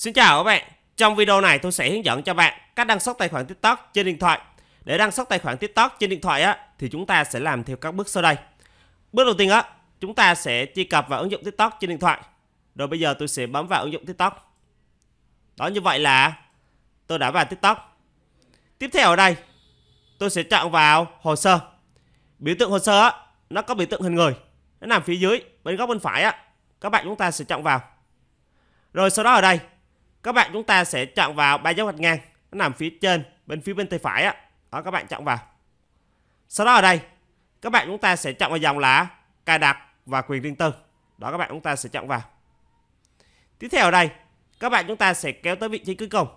Xin chào các bạn. Trong video này tôi sẽ hướng dẫn cho bạn cách đăng xuất tài khoản TikTok trên điện thoại. Để đăng xuất tài khoản TikTok trên điện thoại á thì chúng ta sẽ làm theo các bước sau đây. Bước đầu tiên á, chúng ta sẽ truy cập vào ứng dụng TikTok trên điện thoại. Rồi bây giờ tôi sẽ bấm vào ứng dụng TikTok. Đó như vậy là tôi đã vào TikTok. Tiếp theo ở đây, tôi sẽ chọn vào hồ sơ. Biểu tượng hồ sơ á, nó có biểu tượng hình người. Nó nằm phía dưới bên góc bên phải á. Các bạn chúng ta sẽ chọn vào. Rồi sau đó ở đây các bạn chúng ta sẽ chọn vào ba dấu gạch ngang nó nằm phía trên bên phía bên tay phải á đó các bạn chọn vào sau đó ở đây các bạn chúng ta sẽ chọn vào dòng là cài đặt và quyền riêng tư đó các bạn chúng ta sẽ chọn vào tiếp theo ở đây các bạn chúng ta sẽ kéo tới vị trí cuối cùng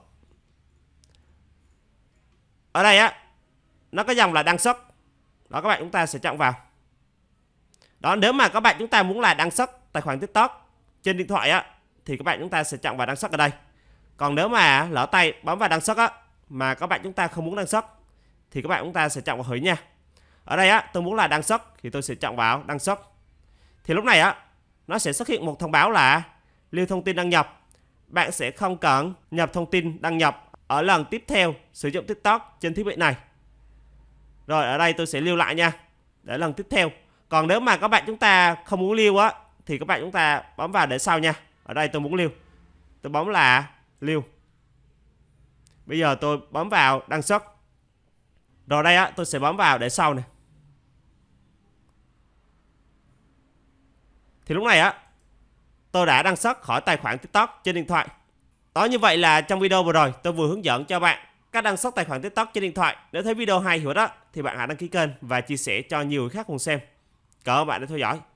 ở đây á nó có dòng là đăng xuất đó các bạn chúng ta sẽ chọn vào đó nếu mà các bạn chúng ta muốn là đăng xuất tài khoản tiktok trên điện thoại á thì các bạn chúng ta sẽ chọn vào đăng xuất ở đây còn nếu mà lỡ tay bấm vào đăng xuất á mà các bạn chúng ta không muốn đăng xuất thì các bạn chúng ta sẽ chọn vào hủy nha ở đây á tôi muốn là đăng xuất thì tôi sẽ chọn vào đăng xuất thì lúc này á nó sẽ xuất hiện một thông báo là lưu thông tin đăng nhập bạn sẽ không cần nhập thông tin đăng nhập ở lần tiếp theo sử dụng tiktok trên thiết bị này rồi ở đây tôi sẽ lưu lại nha để lần tiếp theo còn nếu mà các bạn chúng ta không muốn lưu á thì các bạn chúng ta bấm vào để sau nha ở đây tôi muốn lưu tôi bấm là liêu bây giờ tôi bấm vào đăng xuất rồi đây á tôi sẽ bấm vào để sau này thì lúc này á tôi đã đăng xuất khỏi tài khoản tiktok trên điện thoại đó như vậy là trong video vừa rồi tôi vừa hướng dẫn cho bạn cách đăng xuất tài khoản tiktok trên điện thoại nếu thấy video hay hữu ích đó thì bạn hãy đăng ký kênh và chia sẻ cho nhiều người khác cùng xem cảm ơn bạn đã theo dõi